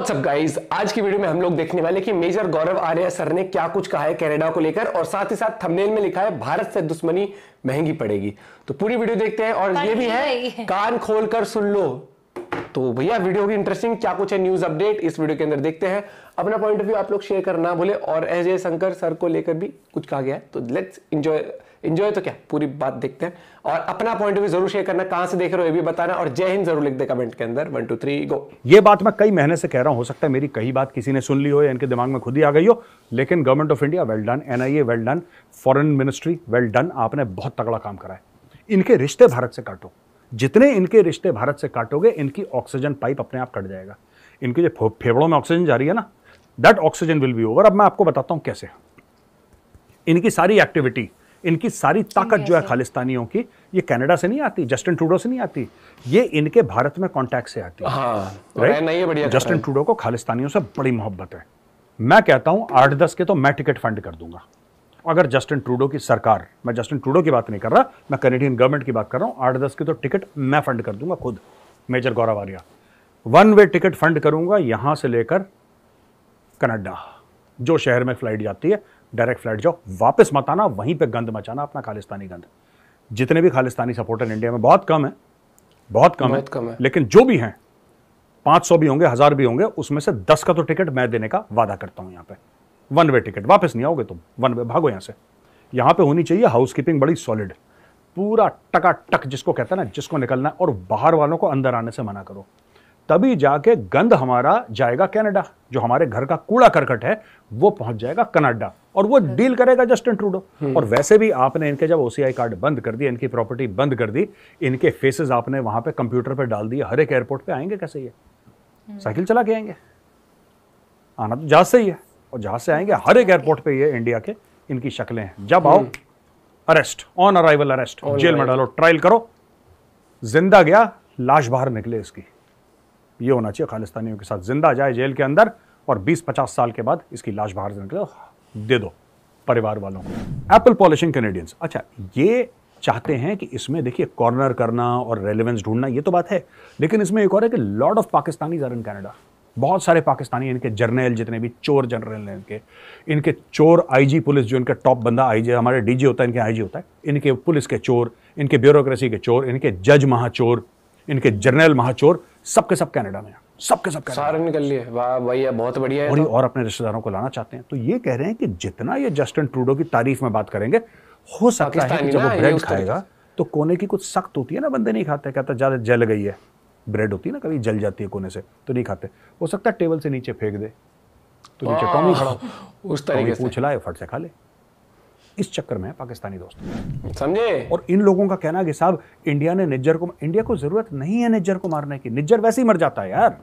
WhatsApp guys आज की video में हम लोग देखने वाले कि मेजर गौरव आर्या सर ने क्या कुछ कहा है कनाडा को लेकर और साथ ही साथ थंबनेल में लिखा है भारत से दुश्मनी महंगी पड़ेगी तो पूरी वीडियो देखते हैं और ये भी है कान खोल कर सुन लो तो भैया वीडियो की इंटरेस्टिंग क्या कुछ है न्यूज अपडेट इस वीडियो के अंदर देखते हैं अपना पॉइंट ऑफ व्यू आप लोग शेयर करना भूले और एस शंकर सर को लेकर भी कुछ कहा गया तो लेट्स इंजॉय इंजॉय तो क्या पूरी बात देखते हैं और अपना पॉइंट ऑफ व्यू जरूर शेयर करना कहां से देख रहे हो ये भी बताना और जय हिंद जरूर लिख दे कमेंट के अंदर वन टू थ्री गो ये बात मैं कई महीने से कह रहा हूं हो सकता है मेरी कई बात किसी ने सुन ली हो या इनके दिमाग में खुद ही आ गई हो लेकिन government of India well done NIA well done foreign ministry well done आपने बहुत तगड़ा काम करा है इनके रिश्ते भारत से काटो जितने इनके रिश्ते भारत से काटोगे इनकी ऑक्सीजन पाइप अपने आप कट जाएगा इनके जो फेफड़ों में ऑक्सीजन जा रही है ना that oxygen will be over अब मैं आपको बताता हूँ कैसे इनकी सारी एक्टिविटी इनकी सारी ताकत जो है खालिस्तानियों की ये कनाडा से नहीं आती जस्टिन ट्रूडो से नहीं आती ये इनके भारत में कॉन्टैक्ट से आती है हाँ, जस्टिन ट्रूडो को खालिस्तानियों से बड़ी मोहब्बत है मैं कहता हूं आठ दस के तो मैं टिकट फंड कर दूंगा अगर जस्टिन ट्रूडो की सरकार मैं जस्टिन ट्रूडो की बात नहीं कर रहा मैं कैनेडियन गवर्नमेंट की बात कर रहा हूँ आठ दस के तो टिकट मैं फंड कर दूंगा खुद major Gaurav Arya one way ticket fund करूंगा यहां से लेकर कनाडा जो शहर में फ्लाइट जाती है डायरेक्ट फ्लाइट जाओ वापस मत आना वहीं पर गंद मचाना अपना खालिस्तानी गंद जितने भी खालिस्तानी सपोर्टर इंडिया में बहुत कम है बहुत कम बहुत है कम है लेकिन जो भी हैं पांच सौ भी होंगे हज़ार भी होंगे उसमें से दस का तो टिकट मैं देने का वादा करता हूं यहां पे वन वे टिकट वापस नहीं आओगे तुम वन वे भागो यहां से यहां पे होनी चाहिए हाउस कीपिंग बड़ी सॉलिड पूरा टका टक जिसको कहते हैं ना जिसको निकलना है और बाहर वालों को अंदर आने से मना करो तभी जाके गंद हमारा जाएगा कनाडा जो हमारे घर का कूड़ा करकट है वो पहुंच जाएगा कनाडा और वो डील करेगा जस्टिन ट्रूडो हम्म। और वैसे भी आपने इनके जब ओसीआई कार्ड बंद कर दिए इनकी प्रॉपर्टी बंद कर दी इनके फेसेस आपने वहां पे कंप्यूटर पे डाल दिए हर एक एयरपोर्ट पे आएंगे कैसे ये हम्म। साइकिल चला के आएंगे आना तो जहाज से ही है और जहाज से आएंगे हर एक एयरपोर्ट पे ये इंडिया के इनकी शक्लें हैं जब हम्म। आओ arrest on arrival arrest jail में डालो ट्रायल करो जिंदा गया लाश बाहर निकले इसकी ये होना चाहिए खालिस्तानियों के साथ जिंदा जाए जेल के अंदर और 20-50 साल के बाद इसकी लाश बाहर से निकले दे दो परिवार वालों को एप्पल पॉलिशिंग कैनेडियंस अच्छा ये चाहते हैं कि इसमें देखिए कॉर्नर करना और रेलिवेंस ढूंढना ये तो बात है लेकिन इसमें एक और है कि लॉर्ड ऑफ पाकिस्तानी जर इन कैनेडा बहुत सारे पाकिस्तानी इनके जर्नल जितने भी चोर जनरल हैं इनके इनके चोर आईजी पुलिस जो इनका टॉप बंदा आईजी हमारे डीजी होता है इनके आईजी होता है इनके पुलिस के चोर इनके ब्यूरोक्रेसी के चोर इनके जज महाचोर इनके जर्नल महाचोर सबके सब कनाडा में सबके सब सारे निकल लिए वाह भैया बहुत बढ़िया है और, तो। और अपने रिश्तेदारों को लाना चाहते हैं तो ये कह रहे हैं कि जितना ये जस्टिन ट्रूडो की तारीफ में बात करेंगे हो सकता है कि जब वो ब्रेड खाएगा तो कोने की कुछ सख्त होती है ना बंदे नहीं खाते कहता ज़्यादा जल गई है ब्रेड होती है ना कभी जल जाती है कोने से तो नहीं खाते हो सकता है टेबल से नीचे फेंक दे तो नीचे टॉमी खड़ा उस तरीके से पूछ लाए फट से खा ले इस चक्कर में पाकिस्तानी दोस्त समझे और इन लोगों का कहना है कि साहब इंडिया ने निज्जर को इंडिया को जरूरत नहीं है निज्जर को मारने की निज्जर वैसे ही मर जाता है यार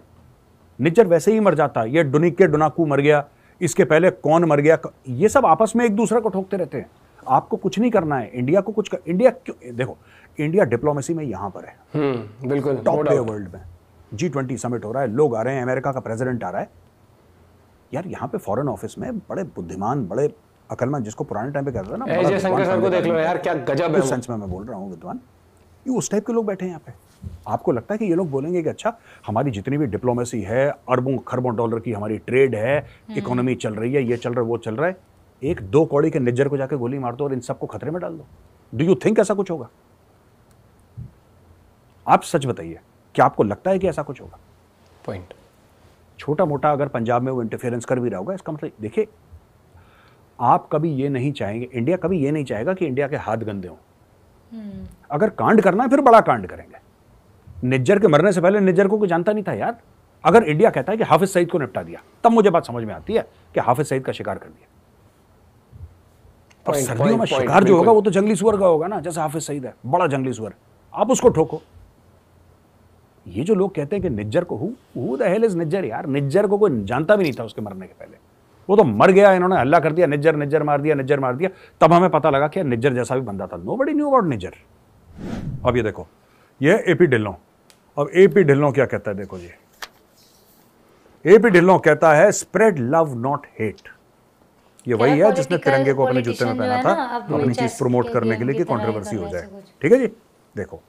निज्जर वैसे ही मर जाता है ये डुनिके डुनाकू मर गया इसके पहले कौन मर गया ये सब आपस में एक दूसरे को ठोकते रहते हैं आपको कुछ नहीं करना है इंडिया को कुछ कर, इंडिया क्यों देखो इंडिया डिप्लोमेसी में यहां पर है हम्म, बिल्कुल टॉप पे वर्ल्ड में जी ट्वेंटी समिट हो रहा है लोग आ रहे हैं अमेरिका का प्रेसिडेंट आ रहा है यार यहाँ पे फॉरेन ऑफिस में बड़े बुद्धिमान बड़े अकलमंद जिसको पुराने टाइम पे कहता था ना अजय शंकर सर को देख लो यार क्या गजब है सेंस में मैं बोल रहा हूँ विद्वान ये उस टाइप के लोग बैठे हैं यहाँ पे आपको लगता है कि ये लोग बोलेंगे कि अच्छा हमारी जितनी भी डिप्लोमेसी है अरबों खरबों डॉलर की हमारी ट्रेड है इकोनॉमी हम्म। चल रही है ये चल रहा है वो चल रहा है एक दो कौड़ी के निज्जर को जाकर गोली मार दो और इन सबको खतरे में डाल दो डू यू थिंक ऐसा कुछ होगा आप सच बताइए क्या आपको लगता है कि ऐसा कुछ होगा पॉइंट छोटा मोटा अगर पंजाब में वो इंटरफेरेंस कर भी रहा होगा इसका मतलब देखिए आप कभी ये नहीं चाहेंगे इंडिया कभी ये नहीं चाहेगा कि इंडिया के हाथ गंदे हों हम्म। अगर कांड करना है फिर बड़ा कांड करेंगे निज्जर के मरने से पहले निज्जर को कोई जानता नहीं था यार अगर इंडिया कहता है कि हाफिज सईद को निपटा दिया तब मुझे बात समझ में आती है कि हाफिज सईद का शिकार कर दिया और सर्दियों में शिकार जो होगा वो तो जंगली सुअर का होगा ना जैसे हाफिज सईद है बड़ा जंगली सुअर आप उसको ठोको ये जो लोग कहते हैं कि निज्जर को who who the hell is Nijjar यार निज्जर को कोई जानता भी नहीं था उसके मरने के पहले वो तो मर गया इन्होंने हल्ला कर दिया निज्जर निज्जर मार दिया निज्जर मार दिया तब हमें पता लगा कि निज्जर जैसा भी बंदा था nobody knew about Nijjar अब ये देखो ये ए पी ढिल्लो अब ए पी ढिल्लो क्या कहता है देखो ये ए पी ढिल्लो कहता है स्प्रेड लव नॉट हेट ये वही है जिसने तिरंगे को अपने जूते में पहना था अपनी चीज प्रमोट करने के लिए कि कॉन्ट्रोवर्सी हो जाए ठीक है जी देखो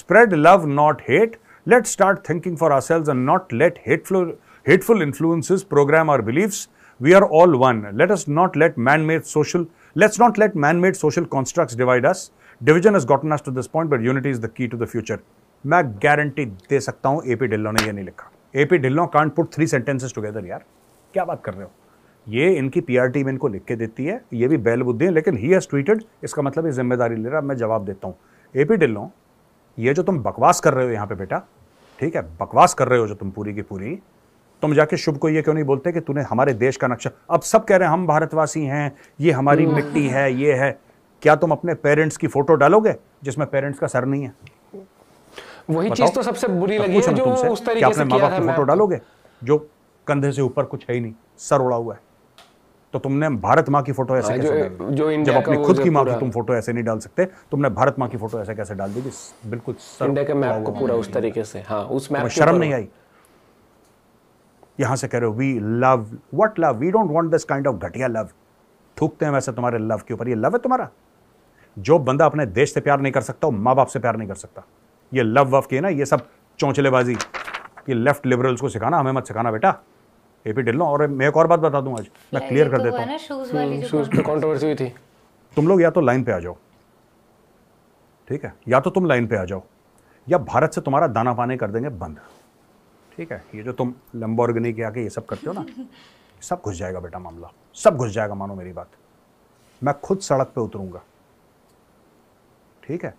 spread love not hate let start thinking for ourselves and not let hateful hateful influences program our beliefs We are all one. Let us not let man-made social, let's not let man-made social constructs divide us. Division has gotten us to this point, but unity is the key to the future. मैं guarantee दे सकता हूं AP Dhillon ने ये नहीं लिखा AP Dhillon can't put three sentences together यार क्या बात कर रहे हो ये इनकी पीआरटी टीम इनको लिख के देती है ये भी बैल बुद्धि है लेकिन ही हैज़ ट्वीटेड इसका मतलब ये जिम्मेदारी ले रहा मैं जवाब देता हूँ ए पी ढिल्लो ये जो तुम बकवास कर रहे हो यहाँ पे बेटा ठीक है बकवास कर रहे हो जो तुम पूरी की पूरी तुम जाके शुभ को ये क्यों नहीं बोलते कि तूने हमारे देश का नक्शा अब सब कह रहे हैं हम भारतवासी हैं ये हमारी हम्म। मिट्टी है ये है क्या तुम अपने पेरेंट्स की फोटो डालोगे जिसमें पेरेंट्स का सर नहीं है वही चीज तो सबसे बुरी तो लगी है जो उस तरीके से माँ बाप की फोटो डालोगे जो कंधे से ऊपर कुछ है ही नहीं सर उड़ा हुआ है तो तुमने भारत माँ की फोटो ऐसे हाँ, कैसे जो, जब अपनी खुद की माँ की तुम फोटो ऐसे नहीं डाल सकते तुमने भारत माँ की फोटो ऐसे कैसे डाल दी बिल्कुल इंडिया के मैप पूरा उस तरीके से हाँ, शर्म नहीं आई यहां से कह रहे हो we love what love we don't want this kind of घटिया लव थूकते हैं वैसे तुम्हारे लव के ऊपर ये लव है तुम्हारा जो बंदा अपने देश से प्यार नहीं कर सकता वो माँ बाप से प्यार नहीं कर सकता ये लव वफ है ना ये सब चौंचलेबाजी ये लेफ्ट लिबरल्स को सिखाना हमें मत सिखाना बेटा ए पी ढिल्लो और मैं एक और बात बता दूं आज मैं क्लियर कर तो देता हूँ हम्म, तुम लोग या तो लाइन पे आ जाओ ठीक है या तो तुम लाइन पे आ जाओ या भारत से तुम्हारा दाना पाने कर देंगे बंद ठीक है ये जो तुम लंबोर्गनी के आके ये सब करते हो ना सब घुस जाएगा बेटा मामला सब घुस जाएगा मानो मेरी बात मैं खुद सड़क पे उतरूंगा ठीक है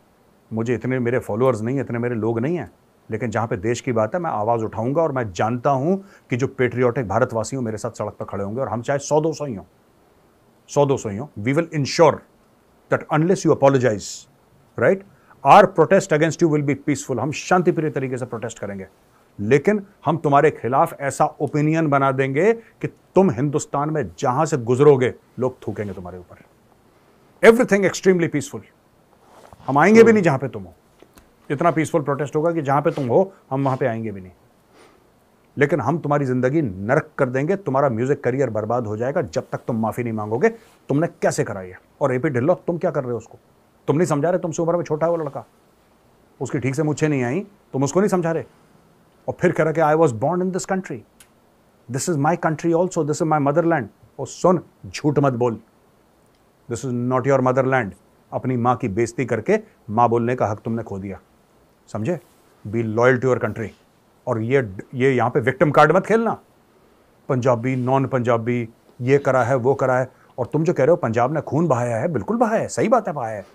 मुझे इतने मेरे फॉलोअर्स नहीं है इतने मेरे लोग नहीं हैं लेकिन जहाँ पे देश की बात है मैं आवाज़ उठाऊंगा और मैं जानता हूँ कि जो पेट्रियोटिक भारतवासी मेरे साथ सड़क पर खड़े होंगे और हम चाहे सौ दो सौ ही हों सौ दो सौ ही हों we will ensure that unless you apologize right our protest against you will be peaceful हम शांतिप्रिय तरीके से प्रोटेस्ट करेंगे लेकिन हम तुम्हारे खिलाफ ऐसा ओपिनियन बना देंगे कि तुम हिंदुस्तान में जहां से गुजरोगे लोग थूकेंगे तुम्हारे ऊपर एवरीथिंग एक्सट्रीमली पीसफुल हम आएंगे भी hmm. नहीं जहां पे तुम हो इतना पीसफुल प्रोटेस्ट होगा कि जहां पे तुम हो हम वहां पे आएंगे भी नहीं लेकिन हम तुम्हारी जिंदगी नरक कर देंगे तुम्हारा म्यूजिक करियर बर्बाद हो जाएगा जब तक तुम माफी नहीं मांगोगे तुमने कैसे कराई है और एपी ढिल्लो तुम क्या कर रहे हो उसको तुम नहीं समझा रहे तुमसे उम्र में छोटा है वो लड़का उसकी ठीक से मुझे नहीं आई तुम उसको नहीं समझा रहे और फिर कह रहा कि I was born in this country this is my country also this is my motherland और सुन झूठ मत बोल this is not your motherland अपनी माँ की बेइज्जती करके माँ बोलने का हक तुमने खो दिया समझे be loyal to your country और ये ये यहाँ पे विक्टिम कार्ड मत खेलना पंजाबी नॉन पंजाबी ये करा है वो करा है और तुम जो कह रहे हो पंजाब ने खून बहाया है बिल्कुल बहाया है सही बात है बहाया है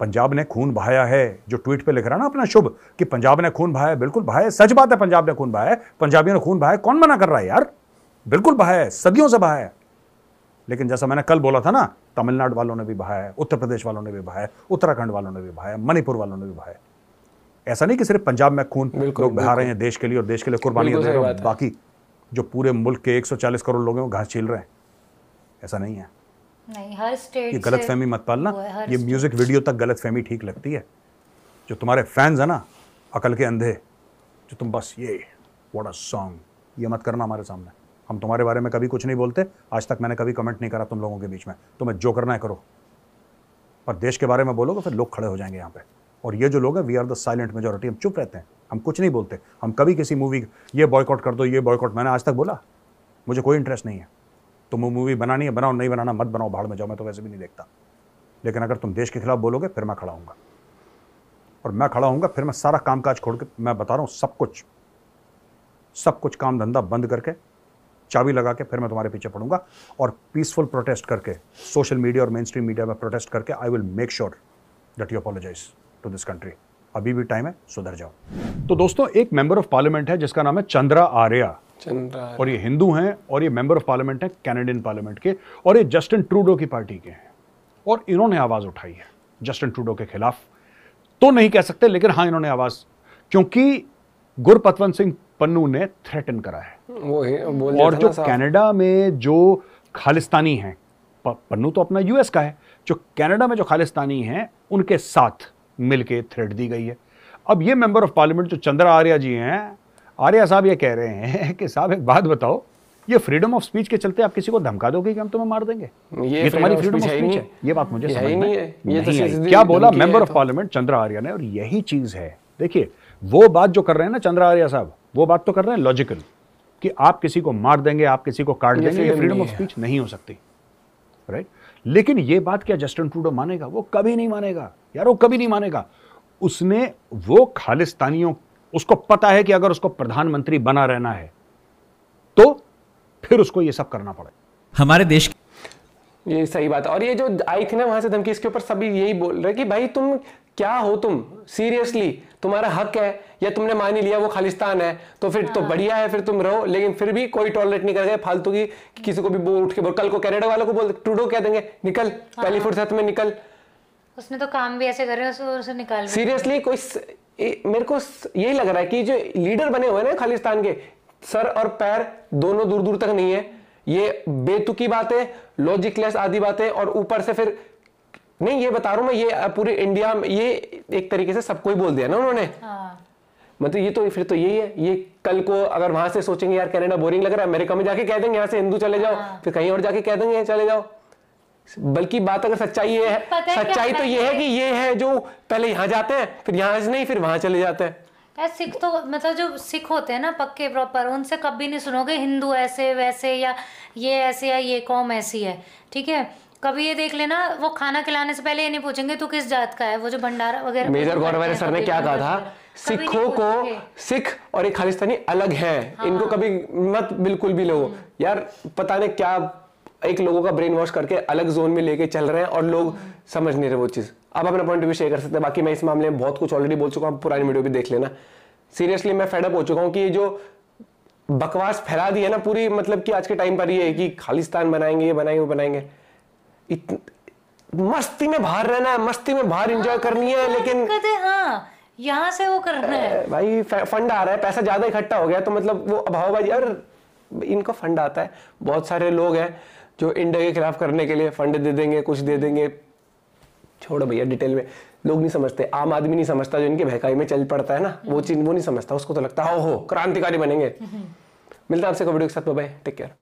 पंजाब ने खून बहाया है जो ट्वीट पे लिख रहा है ना अपना शुभ कि पंजाब ने खून बहाया बिल्कुल बहाया सच बात है पंजाब ने खून बहाया पंजाबियों ने खून बहाया कौन मना कर रहा है यार बिल्कुल बहाया है सदियों से बहाया है लेकिन जैसा मैंने कल बोला था ना तमिलनाडु वालों ने भी बहाया है उत्तर प्रदेश वालों ने भी बहाया उत्तराखंड वालों ने भी बहाया मणिपुर वालों ने भी बहाया ऐसा नहीं कि सिर्फ पंजाब में खून लोग बहा रहे हैं देश के लिए और देश के लिए कुर्बानी दे रहे हैं बाकी जो पूरे मुल्क के 140 करोड़ लोग हैं वो घास छील रहे हैं ऐसा नहीं है नहीं हर ये गलत फहमी मत पालना ये म्यूजिक वीडियो तक गलत फहमी ठीक लगती है जो तुम्हारे फैंस है ना अकल के अंधे जो तुम बस ये वॉट अ सॉन्ग ये मत करना हमारे सामने हम तुम्हारे बारे में कभी कुछ नहीं बोलते आज तक मैंने कभी कमेंट नहीं करा तुम लोगों के बीच में तुम्हें जो करना है करो पर देश के बारे में बोलोगे फिर लोग खड़े हो जाएंगे यहाँ पे और ये जो लोग हैं we are the silent majority हम चुप रहते हैं हम कुछ नहीं बोलते हम कभी किसी मूवी ये बॉयकॉट कर दो ये बॉयकॉट मैंने आज तक बोला मुझे कोई इंटरेस्ट नहीं है तुम वो मूवी बनानी है बनाओ नहीं बनाना मत बनाओ भाड़ में जाओ मैं तो वैसे भी नहीं देखता लेकिन अगर तुम देश के खिलाफ बोलोगे फिर मैं खड़ा हूँगा और मैं खड़ा हूँगा फिर मैं सारा काम काज छोड़ के मैं बता रहा हूँ सब कुछ सब कुछ काम धंधा बंद करके चाबी लगा के फिर मैं तुम्हारे पीछे पड़ूंगा और पीसफुल प्रोटेस्ट करके सोशल मीडिया और मेन स्ट्रीम मीडिया में प्रोटेस्ट करके I will make sure that you apologize to this country अभी भी टाइम है सुधर जाओ तो दोस्तों एक मेंबर ऑफ पार्लियामेंट है जिसका नाम है चंद्रा आर्या और ये हिंदू हैं और ये मेंबर ऑफ पार्लियामेंट हैं कैनेडियन पार्लियामेंट के और ये जस्टिन ट्रूडो की पार्टी के हैं और इन्होंने आवाज़ उठाई है जस्टिन ट्रूडो के खिलाफ तो नहीं कह सकते लेकिन हाँ इन्होंने आवाज़ क्योंकि गुरपतवंत सिंह पन्नू ने थ्रेटन करा है वो है, और जो कनाडा में जो खालिस्तानी हैं पन्नू तो अपना यूएस का है जो कनाडा में जो खालिस्तानी हैं उनके साथ मिलके थ्रेट दी गई है अब ये मेंबर ऑफ पार्लियामेंट जो चंद्र आर्या जी हैं आर्या साहब ये कह रहे हैं कि साहब एक बात बताओ ये फ्रीडम ऑफ स्पीच के चलते आप किसी को धमका दोगे कि हम तुम्हें मार देंगे ये, ये तुम्हारी फ्रीडम ऑफ स्पीच है ये बात मुझे समझ नहीं, है तो क्या बोला member of parliament Chandra Arya ने और यही चीज है देखिए वो बात जो कर रहे हैं ना चंद्र आर्या साहब वो बात तो कर रहे हैं लॉजिकल कि आप किसी को मार देंगे आप किसी को काट देंगे ये फ्रीडम ऑफ स्पीच नहीं हो सकती राइट लेकिन ये बात क्या जस्टिन ट्रूडो मानेगा वो कभी नहीं मानेगा यार वो कभी नहीं मानेगा उसने वो खालिस्तानियों उसको पता है कि अगर उसको प्रधानमंत्री बना रहना है तो फिर उसको ये सब करना पड़े हमारे देश की ये सही बात है और ये जो आई थी ना वहां से धमकी इसके ऊपर सभी यही बोल रहे कि भाई तुम क्या हो तुम सीरियसली तुम्हारा हक है या तुमने मान ही लिया वो खालिस्तान है तो फिर तो हाँ। तो बढ़िया है फिर तुम रहो लेकिन फिर भी कोई टॉयलेट नहीं करेगा फालतू की कि किसी को भी बो उठ के बोल कल को कैनेडा वालों को बोल ट्रूडो कह देंगे निकल हाँ। पहली फुर्सत में निकल उसने तो काम भी ऐसे कर रहे हैं उसे निकाल सीरियसली कोई मेरे को यही लग रहा है कि जो लीडर बने हुए ना खालिस्तान के सर और पैर दोनों दूर दूर तक नहीं है ये बेतुकी बातें लॉजिकलेस आदि बातें और ऊपर से फिर नहीं ये बता रहा हूं मैं ये पूरे इंडिया में ये एक तरीके से सबको ही बोल दिया ना उन्होंने हाँ। मतलब ये तो फिर तो यही है ये कल को अगर वहां से सोचेंगे यार कनाडा बोरिंग लग रहा है अमेरिका में जाके कह देंगे यहां से हिंदू चले जाओ हाँ। फिर कहीं और जाके कह देंगे चले जाओ बल्कि बात अगर सच्चाई ये है सच्चाई तो ये है कि ये है जो पहले यहाँ जाते हैं फिर यहाँ से नहीं फिर वहां चले जाते हैं सिख तो मतलब जो सिख होते हैं ना पक्के प्रॉपर उनसे कभी नहीं सुनोगे हिंदू ऐसे वैसे या ये ऐसे या ये कौम ऐसी है ठीक है कभी ये देख लेना वो खाना खिलाने से पहले ये नहीं पूछेंगे तू किस जात का है वो जो भंडारा वगैरह मेजर गौर वाले सर ने क्या कहा था सिखों को सिख और एक खालिस्तानी अलग है हाँ। इनको कभी मत बिल्कुल भी लो हम्म। यार पता नहीं क्या एक लोगों का ब्रेन वॉश करके अलग जोन में लेके चल रहे हैं और लोग समझ नहीं रहे वो चीज़ आप अपना पॉइंट भी शेयर कर सकते हैं बाकी मैं इस मामले में बहुत कुछ ऑलरेडी बोल चुका हूँ पुरानी वीडियो भी देख लेना सीरियसली मैं फेडअप हो चुका हूँ कि जो बकवास फैला दी है ना पूरी मतलब कि आज के टाइम पर ये है कि खालिस्तान बनाएंगे ये बनाएंगे वो बनाएंगे इत... मस्ती में बाहर रहना है मस्ती में बाहर एंजॉय हाँ, करनी है लेकिन हाँ, यहाँ से वो करना है भाई फंड आ रहा है पैसा ज्यादा इकट्ठा हो गया तो मतलब वो भाई यार इनका फंड आता है बहुत सारे लोग हैं जो इंडिया के खिलाफ करने के लिए फंड दे देंगे कुछ दे देंगे छोड़ो भैया डिटेल में लोग नहीं समझते आम आदमी नहीं समझता जो इनके बहकाई में चल पड़ता है ना वो चीज वो नहीं समझता उसको तो लगता है हो क्रांतिकारी बनेंगे हम्म। मिलता है आपसे कबड्डी के साथ बाय टेक केयर